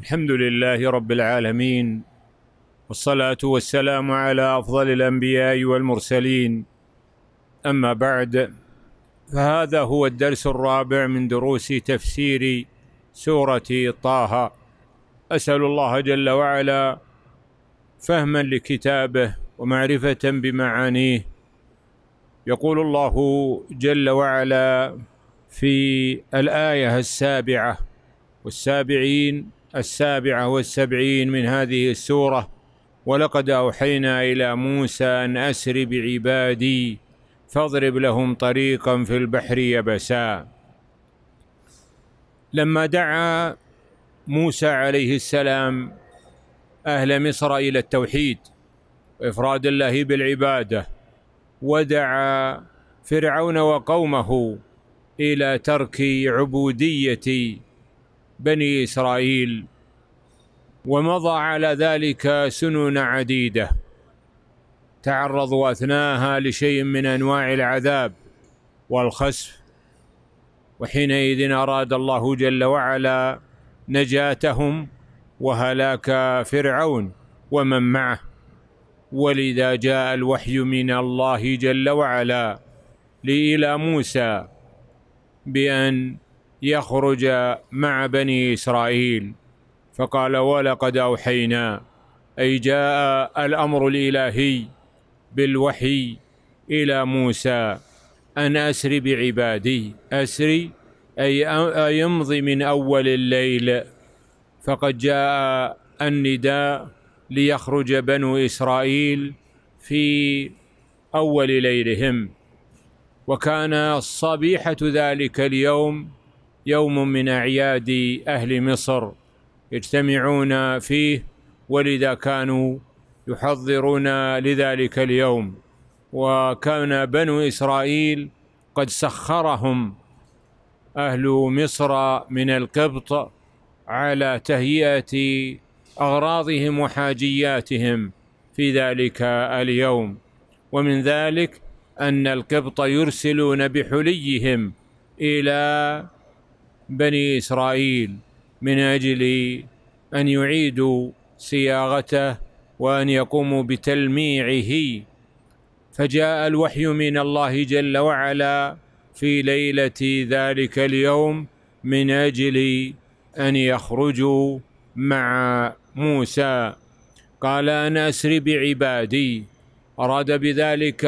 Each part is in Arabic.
الحمد لله رب العالمين والصلاة والسلام على أفضل الأنبياء والمرسلين أما بعد فهذا هو الدرس الرابع من دروس تفسير سورة طه أسأل الله جل وعلا فهما لكتابه ومعرفة بمعانيه يقول الله جل وعلا في الآية السابعة والسابعين السابعة والسبعين من هذه السورة ولقد أوحينا إلى موسى أن أسر بعبادي فاضرب لهم طريقا في البحر يبسا لما دعا موسى عليه السلام أهل مصر إلى التوحيد وإفراد الله بالعبادة ودعا فرعون وقومه إلى ترك عبودية بني إسرائيل ومضى على ذلك سنون عديدة تعرضوا أثناها لشيء من أنواع العذاب والخسف وحينئذ أراد الله جل وعلا نجاتهم وهلاك فرعون ومن معه ولذا جاء الوحي من الله جل وعلا لإلى موسى بأن يخرج مع بني إسرائيل فقال ولقد أوحينا أي جاء الأمر الإلهي بالوحي إلى موسى أن أسر بعبادي أسري أي يمضي من أول الليل فقد جاء النداء ليخرج بنو إسرائيل في أول ليلهم وكان صبيحة ذلك اليوم يوم من اعياد اهل مصر يجتمعون فيه ولذا كانوا يحضرون لذلك اليوم وكان بنو اسرائيل قد سخرهم اهل مصر من القبط على تهيئه اغراضهم وحاجياتهم في ذلك اليوم ومن ذلك ان القبط يرسلون بحليهم الى بني اسرائيل من اجل ان يعيدوا صياغته وان يقوموا بتلميعه فجاء الوحي من الله جل وعلا في ليله ذلك اليوم من اجل ان يخرجوا مع موسى قال ان اسر بعبادي اراد بذلك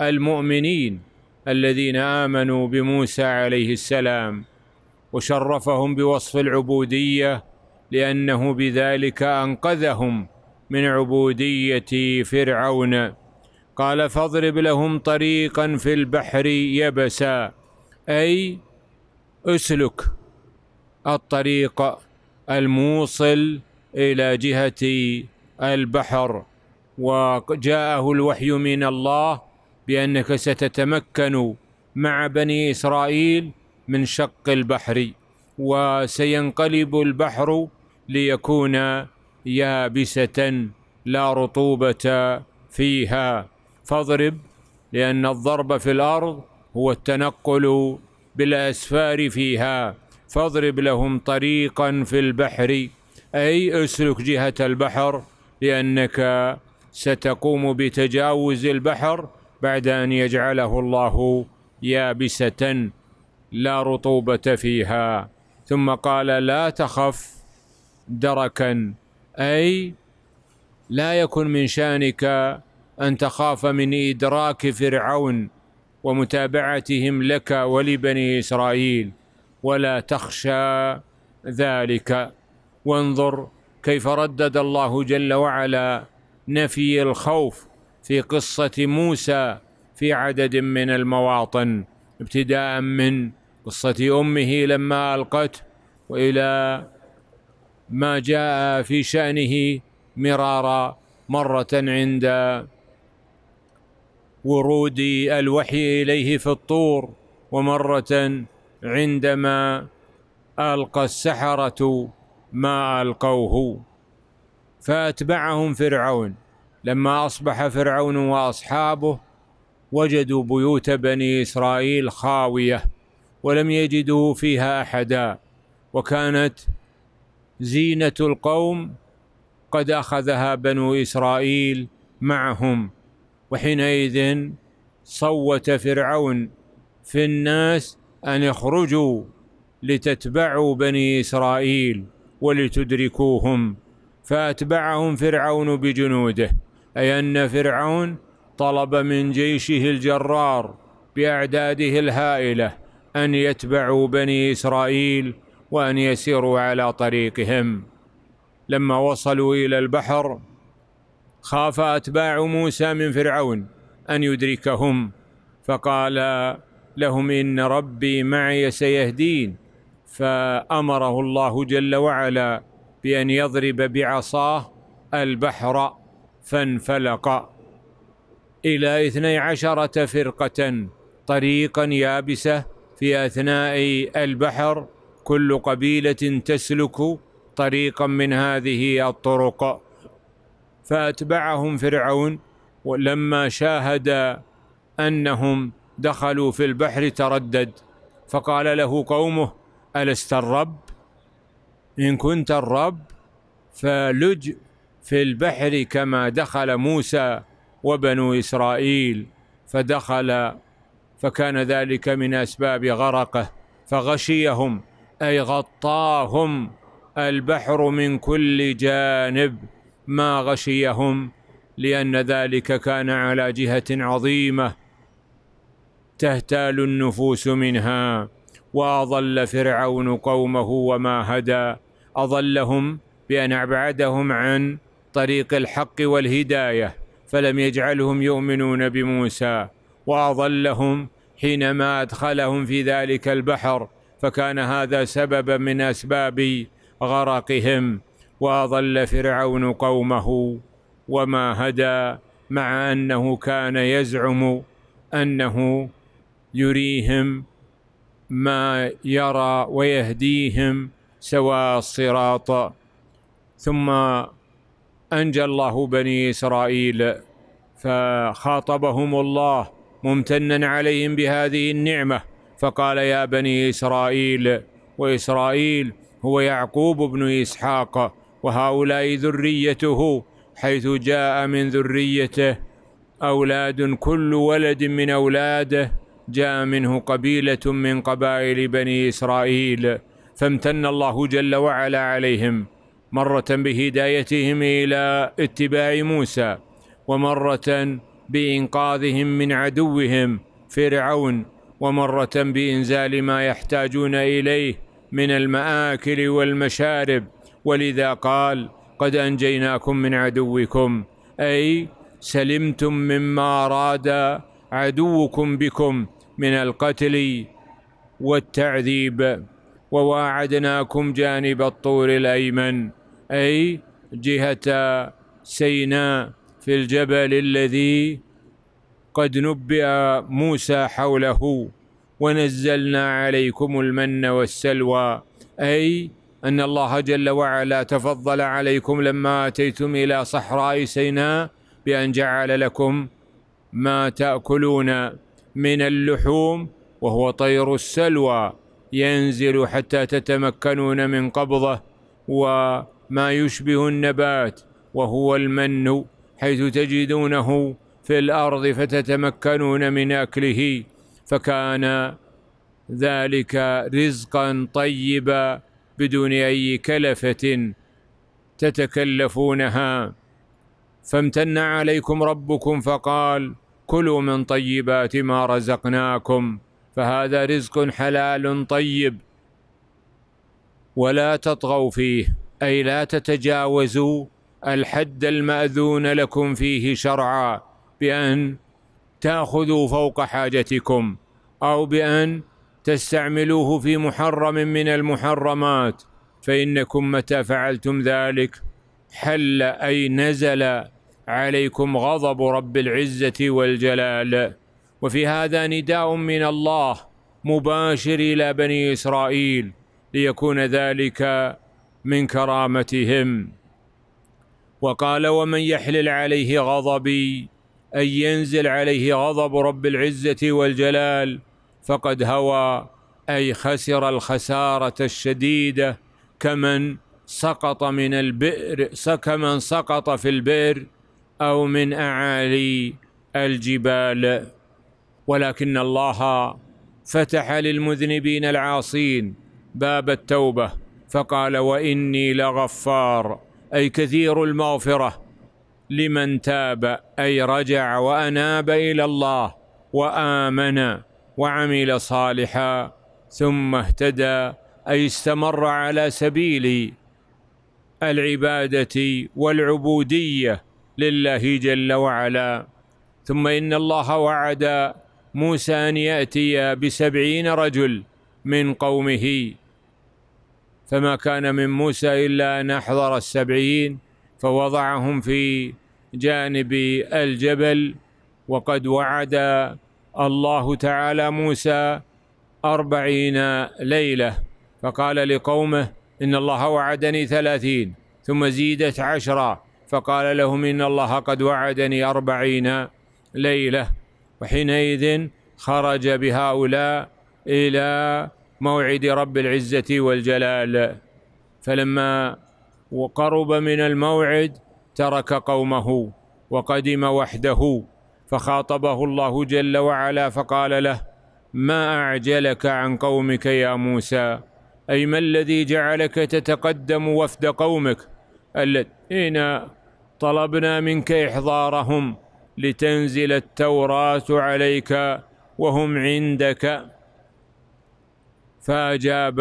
المؤمنين الذين امنوا بموسى عليه السلام وشرفهم بوصف العبوديه لانه بذلك انقذهم من عبوديه فرعون قال فاضرب لهم طريقا في البحر يبسا اي اسلك الطريق الموصل الى جهه البحر وجاءه الوحي من الله بانك ستتمكن مع بني اسرائيل من شق البحر وسينقلب البحر ليكون يابسة لا رطوبة فيها فاضرب لأن الضرب في الأرض هو التنقل بالأسفار فيها فاضرب لهم طريقا في البحر أي اسلك جهة البحر لأنك ستقوم بتجاوز البحر بعد أن يجعله الله يابسة لا رطوبة فيها ثم قال لا تخف دركا أي لا يكن من شانك أن تخاف من إدراك فرعون ومتابعتهم لك ولبني إسرائيل ولا تخشى ذلك وانظر كيف ردد الله جل وعلا نفي الخوف في قصة موسى في عدد من المواطن ابتداء من قصة أمه لما ألقته وإلى ما جاء في شأنه مرارا مرة عند ورود الوحي إليه في الطور ومرة عندما ألقى السحرة ما ألقوه فأتبعهم فرعون لما أصبح فرعون وأصحابه وجدوا بيوت بني إسرائيل خاوية ولم يجدوا فيها احدا وكانت زينه القوم قد اخذها بنو اسرائيل معهم وحينئذ صوت فرعون في الناس ان اخرجوا لتتبعوا بني اسرائيل ولتدركوهم فاتبعهم فرعون بجنوده اي ان فرعون طلب من جيشه الجرار باعداده الهائله أن يتبعوا بني إسرائيل وأن يسيروا على طريقهم لما وصلوا إلى البحر خاف أتباع موسى من فرعون أن يدركهم فقال لهم إن ربي معي سيهدين فأمره الله جل وعلا بأن يضرب بعصاه البحر فانفلق إلى اثني عشرة فرقة طريقا يابسة في اثناء البحر كل قبيله تسلك طريقا من هذه الطرق فاتبعهم فرعون ولما شاهد انهم دخلوا في البحر تردد فقال له قومه الست الرب ان كنت الرب فلج في البحر كما دخل موسى وبنو اسرائيل فدخل فكان ذلك من اسباب غرقه فغشيهم اي غطاهم البحر من كل جانب ما غشيهم لان ذلك كان على جهه عظيمه تهتال النفوس منها واضل فرعون قومه وما هدى اضلهم بان ابعدهم عن طريق الحق والهدايه فلم يجعلهم يؤمنون بموسى واضلهم حينما أدخلهم في ذلك البحر فكان هذا سببا من أسباب غرقهم وأضل فرعون قومه وما هدى مع أنه كان يزعم أنه يريهم ما يرى ويهديهم سواء الصراط ثم أنجى الله بني إسرائيل فخاطبهم الله ممتنا عليهم بهذه النعمه فقال يا بني اسرائيل واسرائيل هو يعقوب بن اسحاق وهؤلاء ذريته حيث جاء من ذريته اولاد كل ولد من اولاده جاء منه قبيله من قبائل بني اسرائيل فامتن الله جل وعلا عليهم مره بهدايتهم الى اتباع موسى ومره بإنقاذهم من عدوهم فرعون ومرة بإنزال ما يحتاجون إليه من المآكل والمشارب ولذا قال قد أنجيناكم من عدوكم أي سلمتم مما أراد عدوكم بكم من القتل والتعذيب وواعدناكم جانب الطور الأيمن أي جهة سيناء في الجبل الذي قد نبئ موسى حوله ونزلنا عليكم المن والسلوى أي أن الله جل وعلا تفضل عليكم لما أتيتم إلى صحراء سيناء بأن جعل لكم ما تأكلون من اللحوم وهو طير السلوى ينزل حتى تتمكنون من قبضه وما يشبه النبات وهو المن حيث تجدونه في الارض فتتمكنون من اكله فكان ذلك رزقا طيبا بدون اي كلفه تتكلفونها فامتن عليكم ربكم فقال كلوا من طيبات ما رزقناكم فهذا رزق حلال طيب ولا تطغوا فيه اي لا تتجاوزوا الحد الماذون لكم فيه شرعا بان تاخذوا فوق حاجتكم او بان تستعملوه في محرم من المحرمات فانكم متى فعلتم ذلك حل اي نزل عليكم غضب رب العزه والجلال وفي هذا نداء من الله مباشر الى بني اسرائيل ليكون ذلك من كرامتهم وقال ومن يحلل عليه غضبي أي ينزل عليه غضب رب العزة والجلال فقد هوى أي خسر الخسارة الشديدة كمن سقط من البئر كمن سقط في البئر أو من أعالي الجبال ولكن الله فتح للمذنبين العاصين باب التوبة فقال وإني لغفار أي كثير المغفرة لمن تاب أي رجع وأناب إلى الله وآمن وعمل صالحا ثم اهتدى أي استمر على سبيل العبادة والعبودية لله جل وعلا ثم إن الله وعد موسى أن يأتي بسبعين رجل من قومه فما كان من موسى إلا أن أحضر السبعين فوضعهم في جانب الجبل وقد وعد الله تعالى موسى أربعين ليلة فقال لقومه إن الله وعدني ثلاثين ثم زيدت عشرة فقال لهم إن الله قد وعدني أربعين ليلة وحينئذ خرج بهؤلاء إلى موعد رب العزة والجلال فلما قرب من الموعد ترك قومه وقدم وحده فخاطبه الله جل وعلا فقال له ما أعجلك عن قومك يا موسى أي ما الذي جعلك تتقدم وفد قومك الذين طلبنا منك إحضارهم لتنزل التوراة عليك وهم عندك فأجاب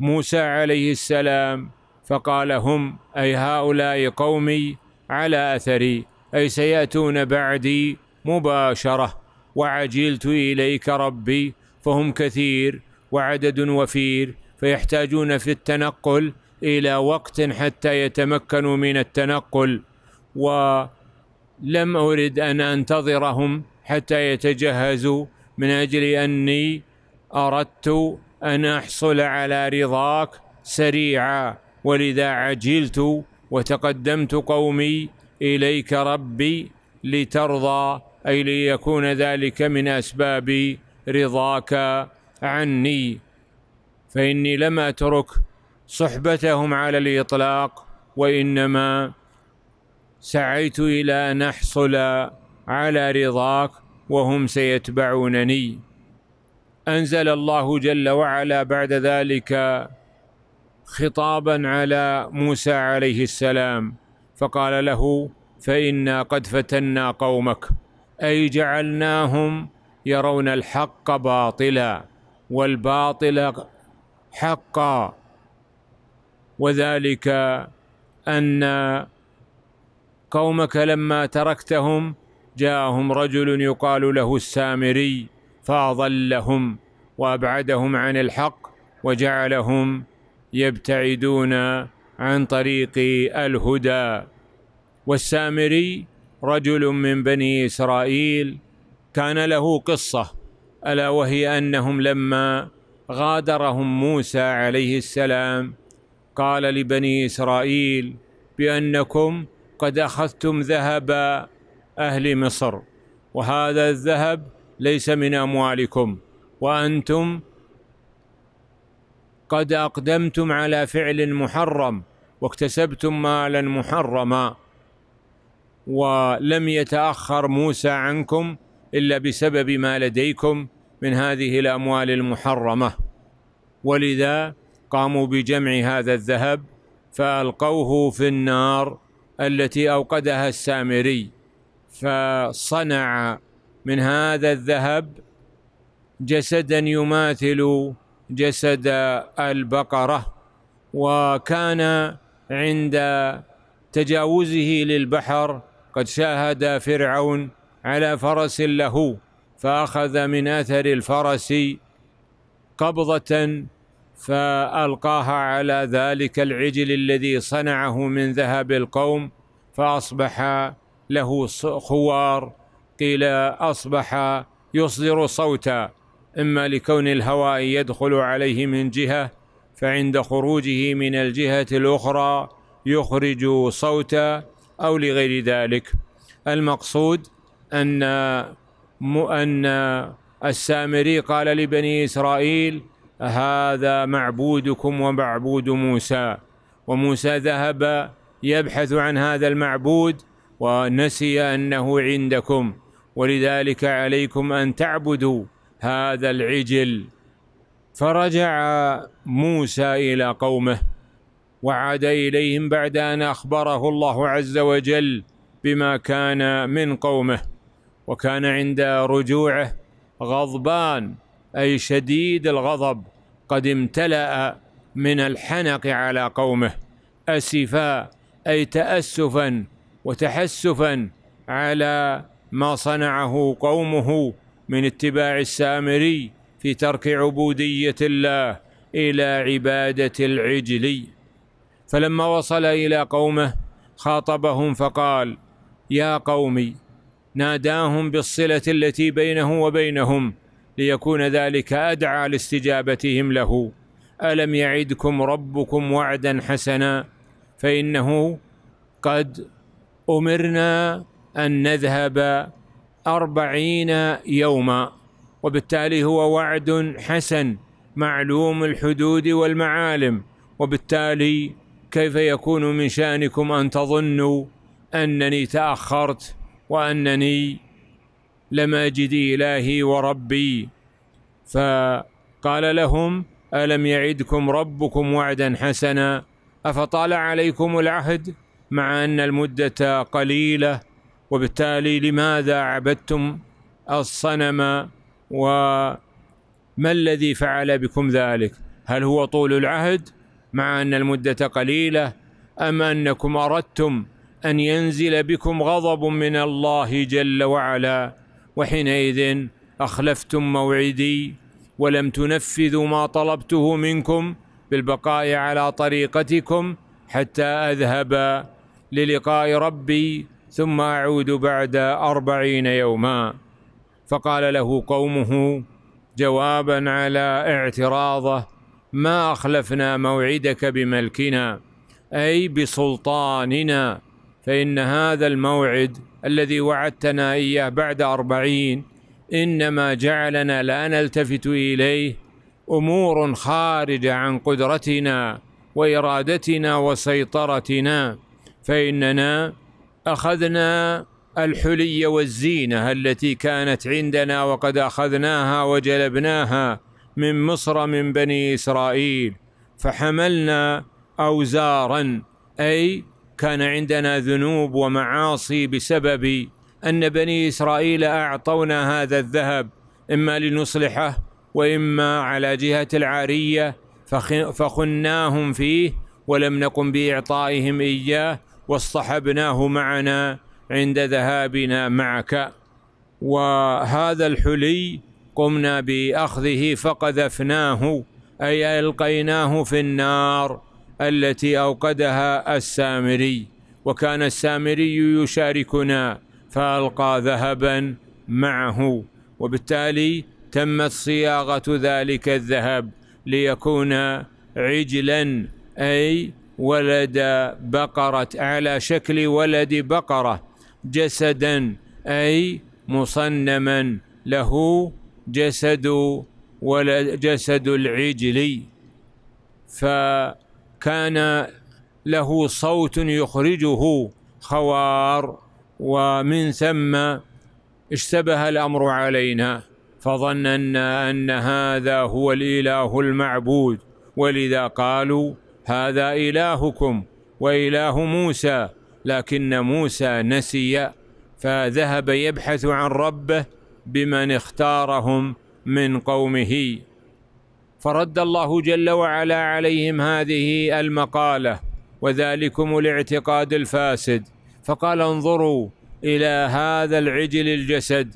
موسى عليه السلام فقال هم أي هؤلاء قومي على أثري أي سيأتون بعدي مباشرة وعجلت إليك ربي فهم كثير وعدد وفير فيحتاجون في التنقل إلى وقت حتى يتمكنوا من التنقل ولم أرد أن أنتظرهم حتى يتجهزوا من أجل أني اردت ان احصل على رضاك سريعا ولذا عجلت وتقدمت قومي اليك ربي لترضى اي ليكون ذلك من اسباب رضاك عني فاني لم اترك صحبتهم على الاطلاق وانما سعيت الى ان احصل على رضاك وهم سيتبعونني انزل الله جل وعلا بعد ذلك خطابا على موسى عليه السلام فقال له فانا قد فتنا قومك اي جعلناهم يرون الحق باطلا والباطل حقا وذلك ان قومك لما تركتهم جاءهم رجل يقال له السامري فأضلهم وأبعدهم عن الحق وجعلهم يبتعدون عن طريق الهدى والسامري رجل من بني إسرائيل كان له قصة ألا وهي أنهم لما غادرهم موسى عليه السلام قال لبني إسرائيل بأنكم قد أخذتم ذهب أهل مصر وهذا الذهب ليس من اموالكم وانتم قد اقدمتم على فعل محرم واكتسبتم مالا محرما ولم يتاخر موسى عنكم الا بسبب ما لديكم من هذه الاموال المحرمه ولذا قاموا بجمع هذا الذهب فالقوه في النار التي اوقدها السامري فصنع من هذا الذهب جسدا يماثل جسد البقرة وكان عند تجاوزه للبحر قد شاهد فرعون على فرس له فأخذ من أثر الفرس قبضة فألقاها على ذلك العجل الذي صنعه من ذهب القوم فأصبح له خوار قيل أصبح يصدر صوتا إما لكون الهواء يدخل عليه من جهة فعند خروجه من الجهة الأخرى يخرج صوتا أو لغير ذلك المقصود أن أن السامري قال لبني إسرائيل هذا معبودكم ومعبود موسى وموسى ذهب يبحث عن هذا المعبود ونسي أنه عندكم ولذلك عليكم أن تعبدوا هذا العجل فرجع موسى إلى قومه وعاد إليهم بعد أن أخبره الله عز وجل بما كان من قومه وكان عند رجوعه غضبان أي شديد الغضب قد امتلأ من الحنق على قومه أسفا أي تأسفا وتحسفا على ما صنعه قومه من اتباع السامري في ترك عبودية الله إلى عبادة العجل فلما وصل إلى قومه خاطبهم فقال يا قومي ناداهم بالصلة التي بينه وبينهم ليكون ذلك أدعى لاستجابتهم له ألم يعدكم ربكم وعدا حسنا فإنه قد أمرنا أن نذهب أربعين يوما وبالتالي هو وعد حسن معلوم الحدود والمعالم وبالتالي كيف يكون من شأنكم أن تظنوا أنني تأخرت وأنني لم أجد إلهي وربي فقال لهم ألم يعدكم ربكم وعدا حسنا أفطال عليكم العهد مع أن المدة قليلة وبالتالي لماذا عبدتم الصنم وما الذي فعل بكم ذلك هل هو طول العهد مع أن المدة قليلة أم أنكم أردتم أن ينزل بكم غضب من الله جل وعلا وحينئذ أخلفتم موعدي ولم تنفذوا ما طلبته منكم بالبقاء على طريقتكم حتى أذهب للقاء ربي ثم أعود بعد أربعين يوما فقال له قومه جوابا على اعتراضه ما أخلفنا موعدك بملكنا أي بسلطاننا فإن هذا الموعد الذي وعدتنا إياه بعد أربعين إنما جعلنا لا نلتفت إليه أمور خارجة عن قدرتنا وإرادتنا وسيطرتنا فإننا أخذنا الحلي والزينة التي كانت عندنا وقد أخذناها وجلبناها من مصر من بني إسرائيل فحملنا أوزارا أي كان عندنا ذنوب ومعاصي بسبب أن بني إسرائيل أعطونا هذا الذهب إما لنصلحه وإما على جهة العارية فخناهم فيه ولم نقم بإعطائهم إياه واصطحبناه معنا عند ذهابنا معك وهذا الحلي قمنا باخذه فقذفناه اي القيناه في النار التي اوقدها السامري وكان السامري يشاركنا فالقى ذهبا معه وبالتالي تمت صياغه ذلك الذهب ليكون عجلا اي ولد بقرة على شكل ولد بقرة جسدا أي مصنما له جسد ولد جسد العجل فكان له صوت يخرجه خوار ومن ثم اشتبه الأمر علينا فظننا أن هذا هو الإله المعبود ولذا قالوا هذا إلهكم وإله موسى لكن موسى نسي فذهب يبحث عن ربه بمن اختارهم من قومه فرد الله جل وعلا عليهم هذه المقالة وذلكم الاعتقاد الفاسد فقال انظروا إلى هذا العجل الجسد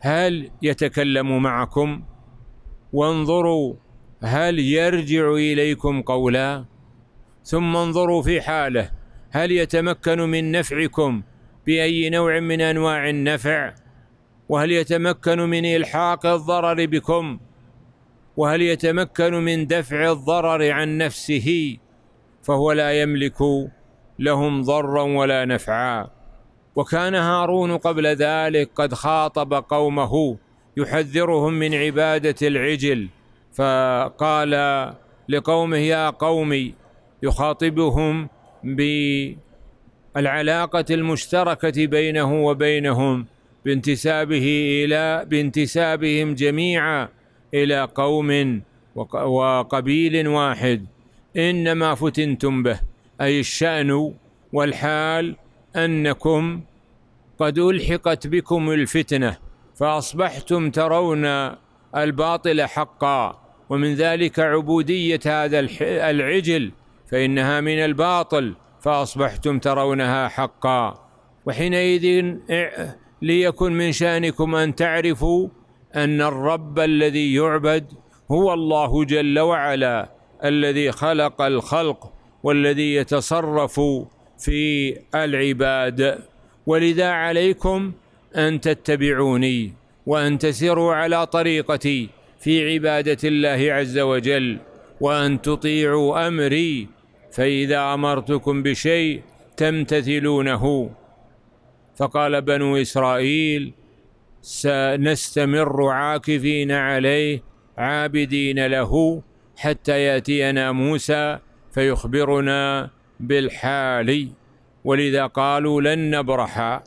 هل يتكلم معكم وانظروا هل يرجع إليكم قولا ثم انظروا في حاله هل يتمكن من نفعكم بأي نوع من أنواع النفع وهل يتمكن من إلحاق الضرر بكم وهل يتمكن من دفع الضرر عن نفسه فهو لا يملك لهم ضرا ولا نفعا وكان هارون قبل ذلك قد خاطب قومه يحذرهم من عباده العجل فقال لقومه يا قومي يخاطبهم بالعلاقة المشتركة بينه وبينهم بانتسابه إلى بانتسابهم جميعا إلى قوم وقبيل واحد إنما فتنتم به أي الشأن والحال أنكم قد ألحقت بكم الفتنة فأصبحتم ترون الباطل حقا ومن ذلك عبودية هذا العجل فإنها من الباطل فأصبحتم ترونها حقا وحينئذ ليكن من شأنكم أن تعرفوا أن الرب الذي يعبد هو الله جل وعلا الذي خلق الخلق والذي يتصرف في العباد ولذا عليكم أن تتبعوني وأن تسيروا على طريقتي في عبادة الله عز وجل وأن تطيعوا أمري فإذا أمرتكم بشيء تمتثلونه فقال بنو إسرائيل سنستمر عاكفين عليه عابدين له حتى يأتينا موسى فيخبرنا بالحال ولذا قالوا لن نبرح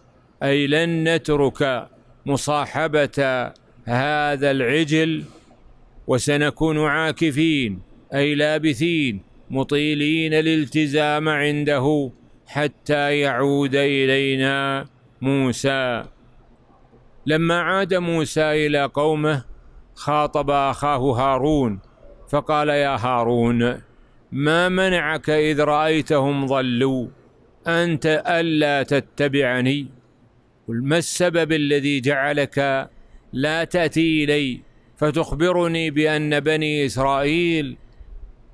أي لن نترك مصاحبة هذا العجل وسنكون عاكفين أي لابثين مطيلين الالتزام عنده حتى يعود إلينا موسى لما عاد موسى إلى قومه خاطب أخاه هارون فقال يا هارون ما منعك إذ رأيتهم ضلوا أنت ألا تتبعني قل ما السبب الذي جعلك لا تأتي إلي فتخبرني بأن بني إسرائيل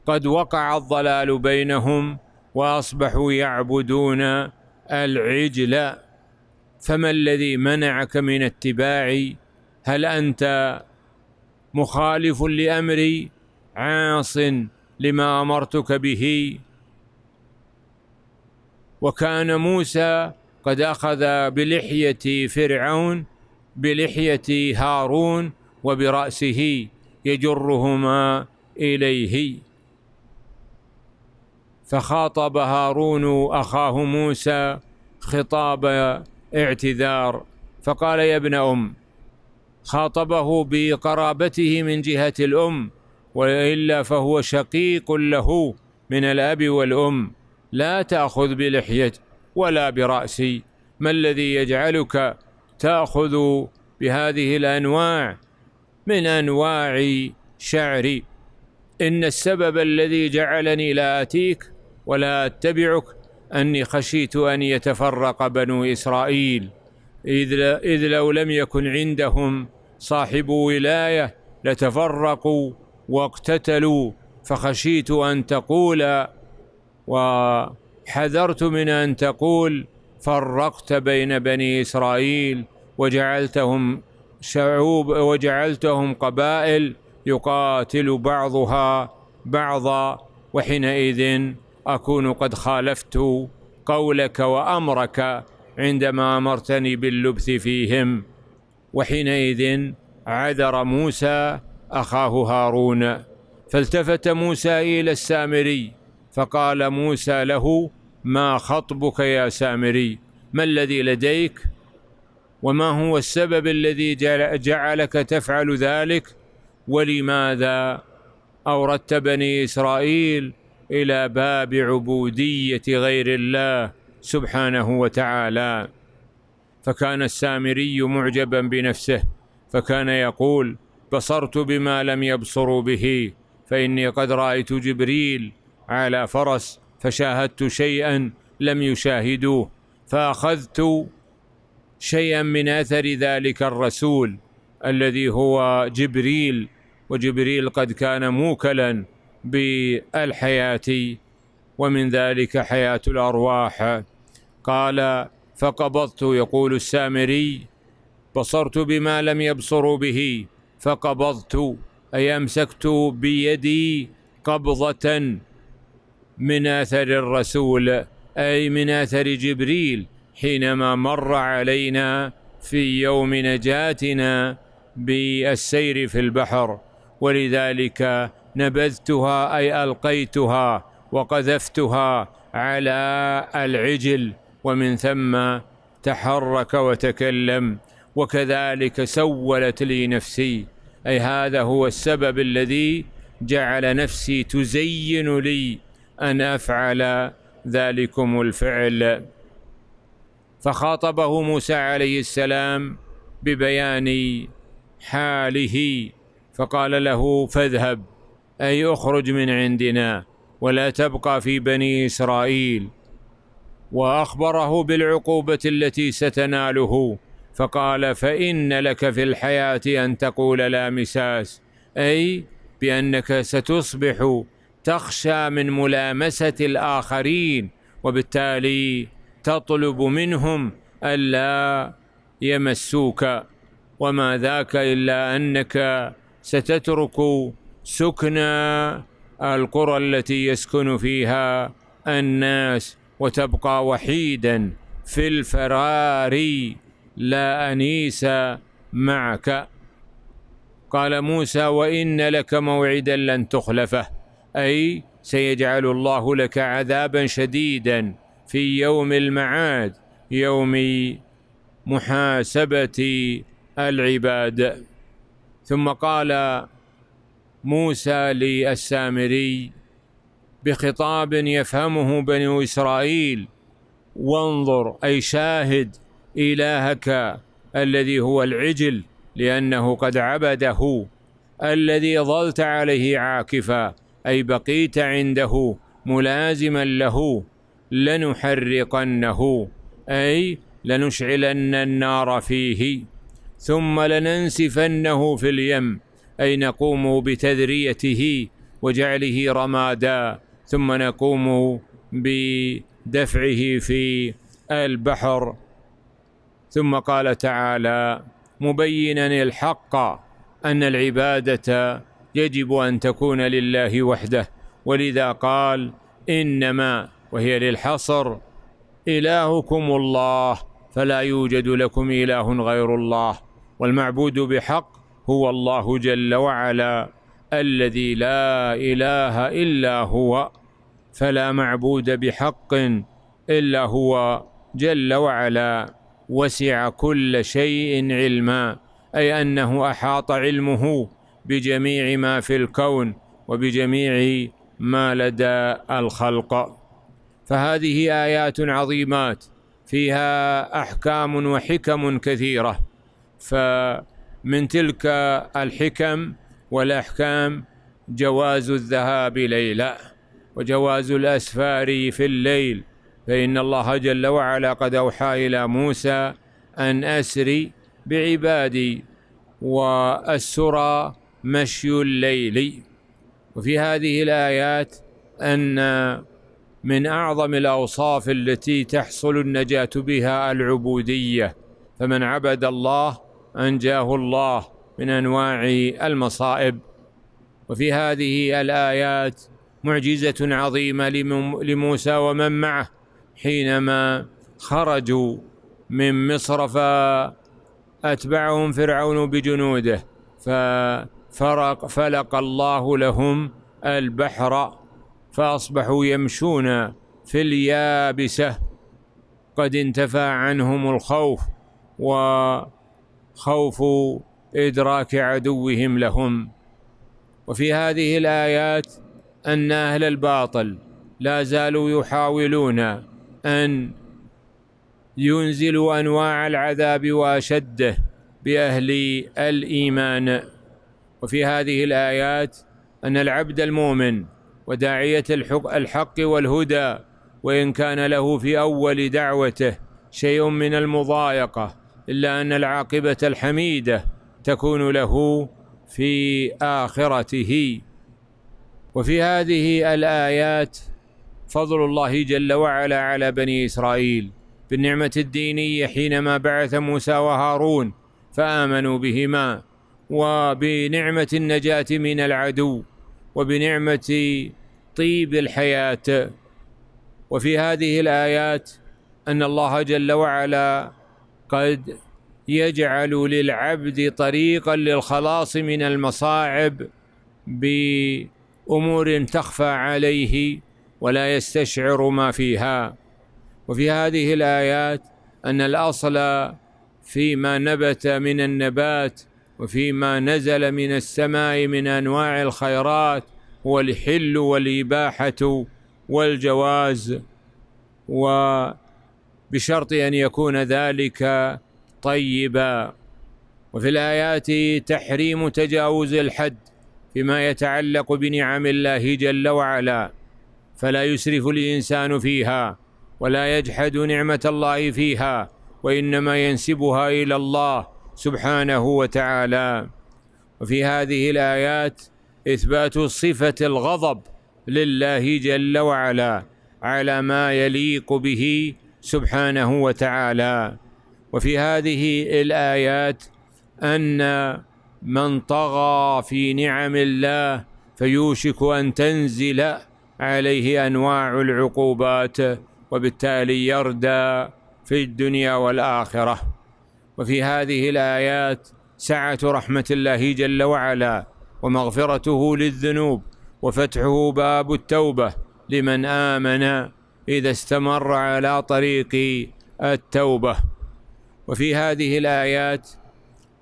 قد وقع الضلال بينهم وأصبحوا يعبدون العجل فما الذي منعك من اتباعي هل أنت مخالف لأمري عاص لما أمرتك به وكان موسى قد أخذ بلحية فرعون بلحية هارون وبرأسه يجرهما إليه فخاطب هارون أخاه موسى خطاب اعتذار فقال يا ابن أم خاطبه بقرابته من جهة الأم وإلا فهو شقيق له من الأب والأم لا تأخذ بلحيتي ولا برأسي ما الذي يجعلك تأخذ بهذه الأنواع من أنواع شعري إن السبب الذي جعلني لا آتيك ولا أتبعك أني خشيت أن يتفرق بنو إسرائيل إذ, إذ لو لم يكن عندهم صاحب ولاية لتفرقوا واقتتلوا فخشيت أن تقول وحذرت من أن تقول فرقت بين بني إسرائيل وجعلتهم شعوب وجعلتهم قبائل يقاتل بعضها بعضا وحينئذ اكون قد خالفت قولك وامرك عندما امرتني باللبث فيهم وحينئذ عذر موسى اخاه هارون فالتفت موسى الى السامري فقال موسى له ما خطبك يا سامري ما الذي لديك وما هو السبب الذي جعلك تفعل ذلك ولماذا أوردت بني إسرائيل إلى باب عبودية غير الله سبحانه وتعالى فكان السامري معجبا بنفسه فكان يقول بصرت بما لم يبصروا به فإني قد رأيت جبريل على فرس فشاهدت شيئا لم يشاهدوه فأخذت شيئا من اثر ذلك الرسول الذي هو جبريل وجبريل قد كان موكلا بالحياه ومن ذلك حياه الارواح قال فقبضت يقول السامري بصرت بما لم يبصروا به فقبضت اي امسكت بيدي قبضه من اثر الرسول اي من اثر جبريل حينما مر علينا في يوم نجاتنا بالسير في البحر ولذلك نبذتها أي ألقيتها وقذفتها على العجل ومن ثم تحرك وتكلم وكذلك سولت لي نفسي أي هذا هو السبب الذي جعل نفسي تزين لي أن أفعل ذلكم الفعل فخاطبه موسى عليه السلام ببيان حاله فقال له فاذهب اي اخرج من عندنا ولا تبقى في بني اسرائيل واخبره بالعقوبه التي ستناله فقال فان لك في الحياه ان تقول لا مساس اي بانك ستصبح تخشى من ملامسه الاخرين وبالتالي تطلب منهم ألا يمسوك وما ذاك إلا أنك ستترك سكن القرى التي يسكن فيها الناس وتبقى وحيدا في الفرار لا أنيس معك قال موسى وإن لك موعدا لن تخلفه أي سيجعل الله لك عذابا شديدا في يوم المعاد يوم محاسبة العباد ثم قال موسى للسامري بخطاب يفهمه بنو إسرائيل وانظر أي شاهد إلهك الذي هو العجل لأنه قد عبده الذي ظلت عليه عاكفا أي بقيت عنده ملازما له لنحرقنه أي لنشعلن النار فيه ثم لننسفنه في اليم أي نقوم بتذريته وجعله رمادا ثم نقوم بدفعه في البحر ثم قال تعالى مبينا الحق أن العبادة يجب أن تكون لله وحده ولذا قال إنما وهي للحصر إلهكم الله فلا يوجد لكم إله غير الله والمعبود بحق هو الله جل وعلا الذي لا إله إلا هو فلا معبود بحق إلا هو جل وعلا وسع كل شيء علما أي أنه أحاط علمه بجميع ما في الكون وبجميع ما لدى الخلق فهذه ايات عظيمات فيها احكام وحكم كثيره فمن تلك الحكم والاحكام جواز الذهاب ليلا وجواز الاسفار في الليل فان الله جل وعلا قد اوحى الى موسى ان اسري بعبادي والسرى مشي الليل وفي هذه الايات ان من اعظم الاوصاف التي تحصل النجاه بها العبوديه فمن عبد الله انجاه الله من انواع المصائب وفي هذه الايات معجزه عظيمه لموسى ومن معه حينما خرجوا من مصر فاتبعهم فرعون بجنوده ففرق فلق الله لهم البحر فأصبحوا يمشون في اليابسة قد انتفى عنهم الخوف وخوف إدراك عدوهم لهم وفي هذه الآيات أن أهل الباطل لا زالوا يحاولون أن ينزلوا أنواع العذاب وأشده بأهل الإيمان وفي هذه الآيات أن العبد المؤمن وداعية الحق والهدى وإن كان له في أول دعوته شيء من المضايقة إلا أن العاقبة الحميدة تكون له في آخرته وفي هذه الآيات فضل الله جل وعلا على بني إسرائيل بالنعمة الدينية حينما بعث موسى وهارون فآمنوا بهما وبنعمة النجاة من العدو وبنعمة طيب الحياة وفي هذه الآيات أن الله جل وعلا قد يجعل للعبد طريقا للخلاص من المصاعب بأمور تخفى عليه ولا يستشعر ما فيها وفي هذه الآيات أن الأصل فيما نبت من النبات وفيما نزل من السماء من انواع الخيرات هو الحل والاباحه والجواز وبشرط ان يكون ذلك طيبا وفي الايات تحريم تجاوز الحد فيما يتعلق بنعم الله جل وعلا فلا يسرف الانسان فيها ولا يجحد نعمه الله فيها وانما ينسبها الى الله سبحانه وتعالى وفي هذه الايات اثبات صفه الغضب لله جل وعلا على ما يليق به سبحانه وتعالى وفي هذه الايات ان من طغى في نعم الله فيوشك ان تنزل عليه انواع العقوبات وبالتالي يردى في الدنيا والاخره وفي هذه الآيات سعة رحمة الله جل وعلا ومغفرته للذنوب وفتحه باب التوبة لمن آمن إذا استمر على طريق التوبة وفي هذه الآيات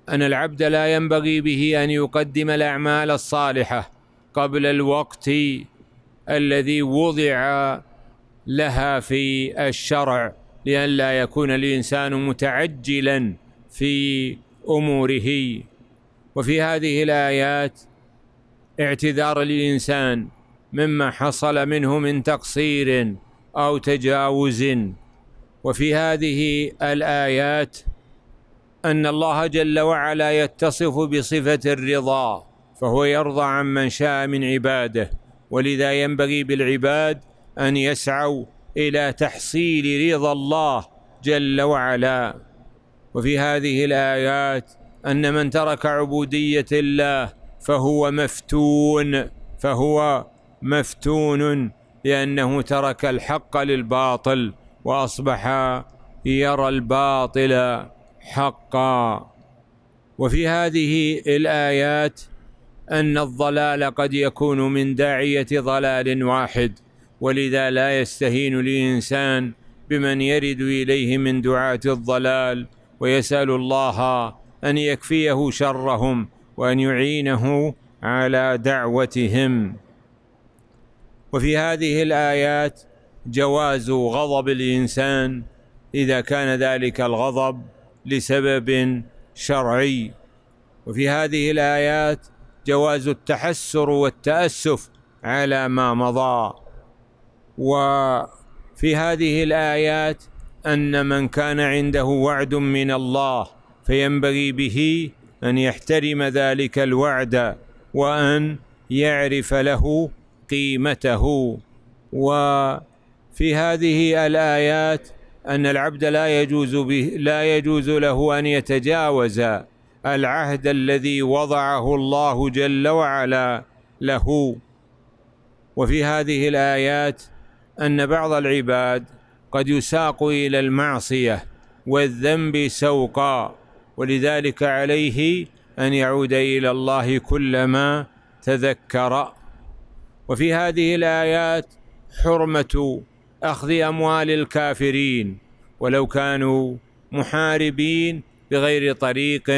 أن العبد لا ينبغي به أن يقدم الأعمال الصالحة قبل الوقت الذي وضع لها في الشرع لئلا يكون الإنسان متعجلاً في اموره وفي هذه الايات اعتذار للانسان مما حصل منه من تقصير او تجاوز وفي هذه الايات ان الله جل وعلا يتصف بصفه الرضا فهو يرضى عمن شاء من عباده ولذا ينبغي بالعباد ان يسعوا الى تحصيل رضا الله جل وعلا وفي هذه الآيات أن من ترك عبودية الله فهو مفتون فهو مفتون لأنه ترك الحق للباطل وأصبح يرى الباطل حقا وفي هذه الآيات أن الضلال قد يكون من داعية ضلال واحد ولذا لا يستهين الإنسان بمن يرد إليه من دعاة الضلال ويسأل الله أن يكفيه شرهم وأن يعينه على دعوتهم وفي هذه الآيات جواز غضب الإنسان إذا كان ذلك الغضب لسبب شرعي وفي هذه الآيات جواز التحسر والتأسف على ما مضى وفي هذه الآيات ان من كان عنده وعد من الله فينبغي به ان يحترم ذلك الوعد وان يعرف له قيمته وفي هذه الايات ان العبد لا يجوز به لا يجوز له ان يتجاوز العهد الذي وضعه الله جل وعلا له وفي هذه الايات ان بعض العباد قد يساق إلى المعصية والذنب سوقا ولذلك عليه أن يعود إلى الله كلما تذكر وفي هذه الآيات حرمة أخذ أموال الكافرين ولو كانوا محاربين بغير طريق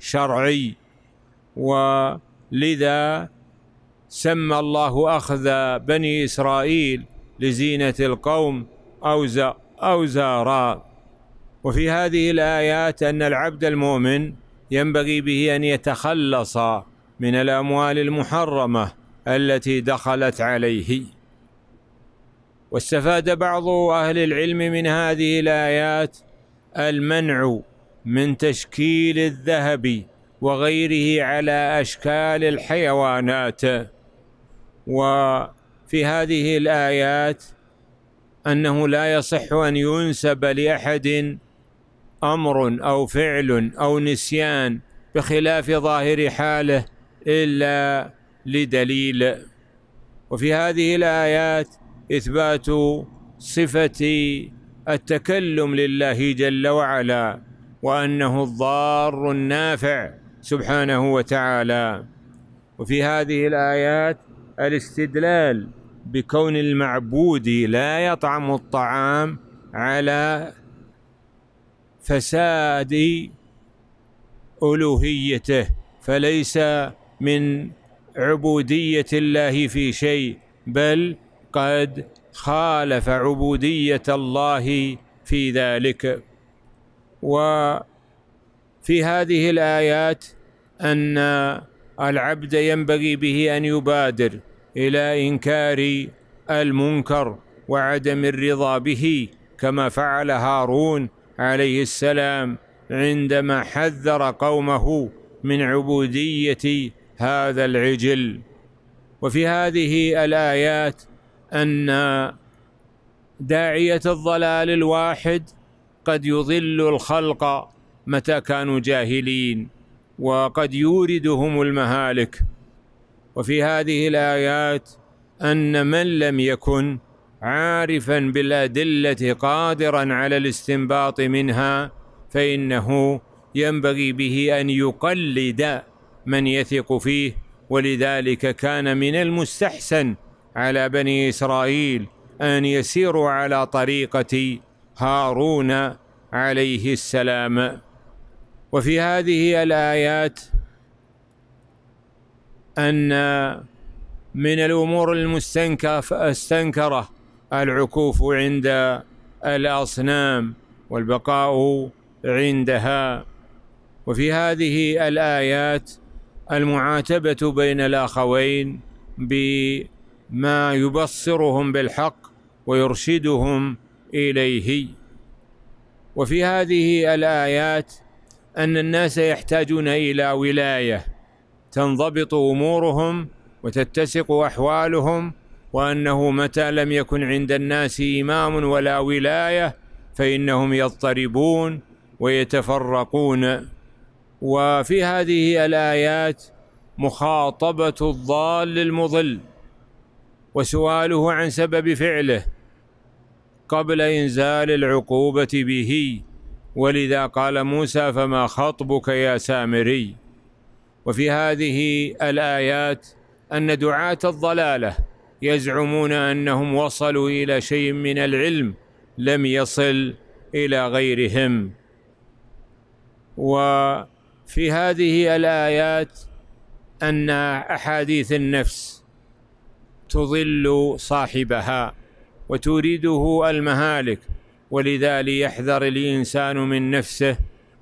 شرعي ولذا سمى الله أخذ بني إسرائيل لزينة القوم أوزا أوزارا وفي هذه الآيات أن العبد المؤمن ينبغي به أن يتخلص من الأموال المحرمة التي دخلت عليه واستفاد بعض أهل العلم من هذه الآيات المنع من تشكيل الذهب وغيره على أشكال الحيوانات وفي هذه الآيات انه لا يصح ان ينسب لاحد امر او فعل او نسيان بخلاف ظاهر حاله الا لدليل وفي هذه الايات اثبات صفه التكلم لله جل وعلا وانه الضار النافع سبحانه وتعالى وفي هذه الايات الاستدلال بكون المعبود لا يطعم الطعام على فساد الوهيته فليس من عبوديه الله في شيء بل قد خالف عبوديه الله في ذلك وفي هذه الايات ان العبد ينبغي به ان يبادر الى انكار المنكر وعدم الرضا به كما فعل هارون عليه السلام عندما حذر قومه من عبوديه هذا العجل وفي هذه الايات ان داعيه الضلال الواحد قد يضل الخلق متى كانوا جاهلين وقد يوردهم المهالك وفي هذه الآيات أن من لم يكن عارفا بالأدلة قادرا على الاستنباط منها فإنه ينبغي به أن يقلد من يثق فيه ولذلك كان من المستحسن على بني إسرائيل أن يسيروا على طريقة هارون عليه السلام وفي هذه الآيات أن من الأمور المستنكرة العكوف عند الأصنام والبقاء عندها وفي هذه الآيات المعاتبة بين الأخوين بما يبصرهم بالحق ويرشدهم إليه وفي هذه الآيات أن الناس يحتاجون إلى ولاية تنضبط امورهم وتتسق احوالهم وانه متى لم يكن عند الناس امام ولا ولايه فانهم يضطربون ويتفرقون وفي هذه الايات مخاطبه الضال المضل وسؤاله عن سبب فعله قبل انزال العقوبه به ولذا قال موسى فما خطبك يا سامري وفي هذه الايات ان دعاه الضلاله يزعمون انهم وصلوا الى شيء من العلم لم يصل الى غيرهم وفي هذه الايات ان احاديث النفس تضل صاحبها وتريده المهالك ولذلك يحذر الانسان من نفسه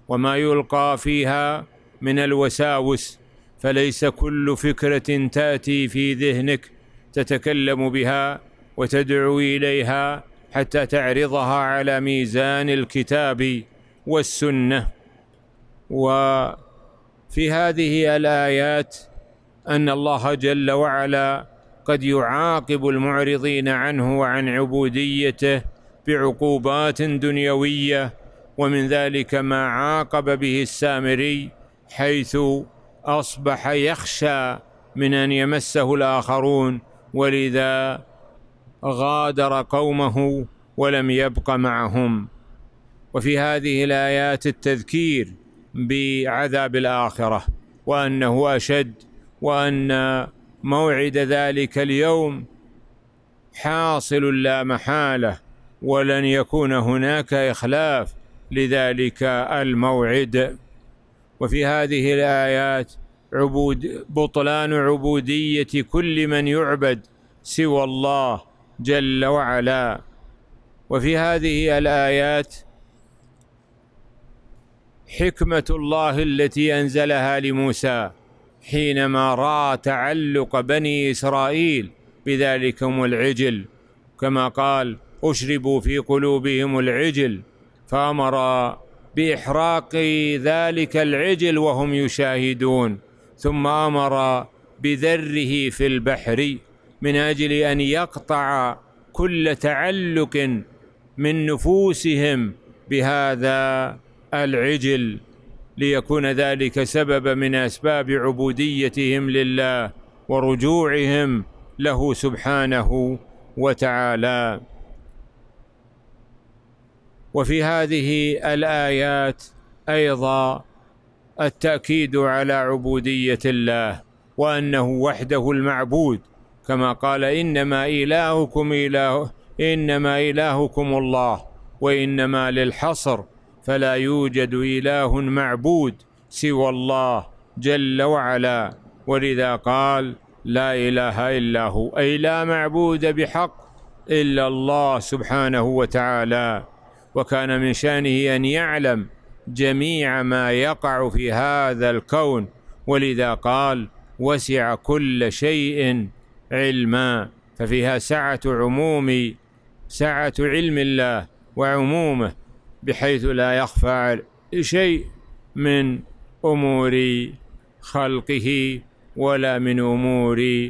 وما يلقى فيها من الوساوس فليس كل فكره تاتي في ذهنك تتكلم بها وتدعو اليها حتى تعرضها على ميزان الكتاب والسنه وفي هذه الايات ان الله جل وعلا قد يعاقب المعرضين عنه وعن عبوديته بعقوبات دنيويه ومن ذلك ما عاقب به السامري حيث اصبح يخشى من ان يمسه الاخرون ولذا غادر قومه ولم يبق معهم وفي هذه الايات التذكير بعذاب الاخره وانه اشد وان موعد ذلك اليوم حاصل لا محاله ولن يكون هناك اخلاف لذلك الموعد وفي هذه الآيات عبود بطلان عبودية كل من يعبد سوى الله جل وعلا وفي هذه الآيات حكمة الله التي أنزلها لموسى حينما رأى تعلق بني إسرائيل بذلكم العجل كما قال أشربوا في قلوبهم العجل فأمر باحراق ذلك العجل وهم يشاهدون ثم امر بذره في البحر من اجل ان يقطع كل تعلق من نفوسهم بهذا العجل ليكون ذلك سببا من اسباب عبوديتهم لله ورجوعهم له سبحانه وتعالى وفي هذه الايات ايضا التاكيد على عبوديه الله وانه وحده المعبود كما قال انما الهكم اله انما الهكم الله وانما للحصر فلا يوجد اله معبود سوى الله جل وعلا ولذا قال لا اله الا هو اي لا معبود بحق الا الله سبحانه وتعالى وكان من شأنه أن يعلم جميع ما يقع في هذا الكون ولذا قال وسع كل شيء علما ففيها سعة عموم سعة علم الله وعمومه بحيث لا يخفى شيء من أمور خلقه ولا من أمور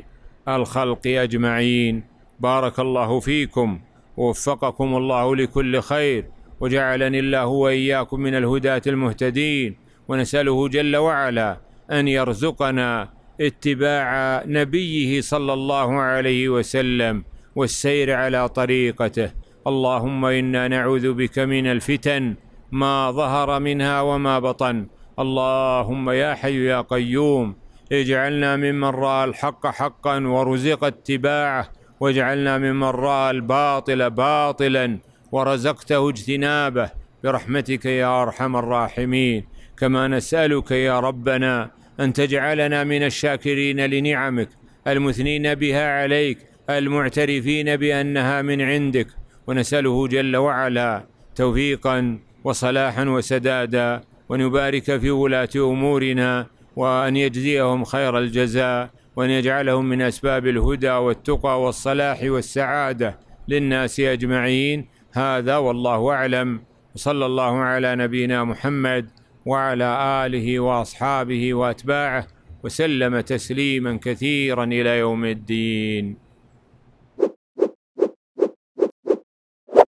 الخلق أجمعين بارك الله فيكم ووفقكم الله لكل خير وجعلني الله واياكم من الهداة المهتدين ونساله جل وعلا ان يرزقنا اتباع نبيه صلى الله عليه وسلم والسير على طريقته اللهم انا نعوذ بك من الفتن ما ظهر منها وما بطن اللهم يا حي يا قيوم اجعلنا ممن راى الحق حقا ورزق اتباعه واجعلنا ممن راى الباطل باطلا ورزقته اجتنابه برحمتك يا ارحم الراحمين كما نسالك يا ربنا ان تجعلنا من الشاكرين لنعمك المثنين بها عليك المعترفين بانها من عندك ونساله جل وعلا توفيقا وصلاحا وسدادا ونبارك في ولاه امورنا وان يجزيهم خير الجزاء وأن يجعلهم من أسباب الهدى والتقى والصلاح والسعادة للناس أجمعين هذا والله أعلم وصلى الله على نبينا محمد وعلى آله وأصحابه وأتباعه وسلم تسليما كثيرا إلى يوم الدين